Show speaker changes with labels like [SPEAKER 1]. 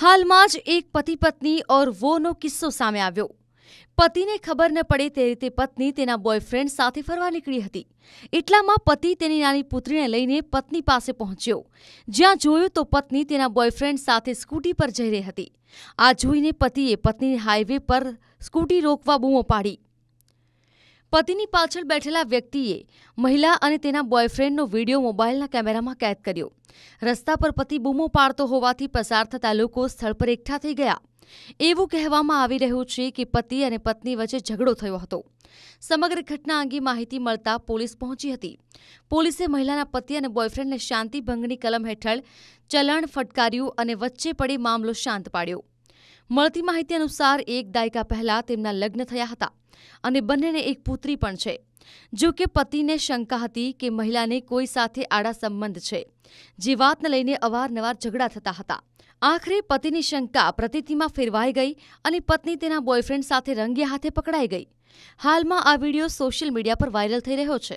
[SPEAKER 1] हाल마જ એક પતિ પત્ની ઓર વોનો કિસ્સો સામે આવ્યો પતિને ખબર ને પડે તે રીતે પત્ની તેના બોયફ્રેન્ડ સાથે ફરવા નીકળી હતી એટલામાં પતિ તેની નાની પુત્રીને લઈને પત્ની પાસે પહોંચ્યો જ્યાં જોયું તો પત્ની તેના બોયફ્રેન્ડ સાથે સ્કૂટી પર જઈ રહી હતી આ જોઈને પતિએ પત્નીને હાઈવે પર સ્કૂટી રોકવા બુમો પાડી પતિની પાછળ બેઠેલા વ્યક્તિએ મહિલા અને તેના બોયફ્રેન્ડનો વિડીયો મોબાઈલના કેમેરામાં કેદ કર્યો રસ્તા પર પતિ બૂમો પાડતો હોવાથી પસાર થતા લોકો સ્થળ પર એકઠા થઈ ગયા એવું કહેવામાં આવી રહ્યું છે કે પતિ અને પત્ની વચ્ચે ઝઘડો થયો હતો સમગ્ર ઘટના અંગે માહિતી મળતા પોલીસ પહોંચી હતી પોલીસે મહિલાના પતિ અને બોયફ્રેન્ડને શાંતિભંગની કલમ હેઠળ ચલણ ફટકાર્યું અને વચ્ચે પડી મામલો શાંત પાડ્યો મળતી માહિતી અનુસાર એક દાયકા પહેલા તેમના લગ્ન થયા હતા અને બંનેને એક પુત્રી પણ છે જો કે પતિને શંકા હતી કે મહિલાને કોઈ સાથે આડા સંબંધ છે જે વાતને લઈને અવારનવાર ઝઘડા થતા હતા આખરે પતિની શંકા પ્રતિતિમાં ફેરવાઈ ગઈ અને પત્ની તેના બોયફ્રેન્ડ સાથે રંગે હાથે પકડાઈ ગઈ હાલમાં આ વિડીયો સોશિયલ મીડિયા પર વાયરલ થઈ રહ્યો છે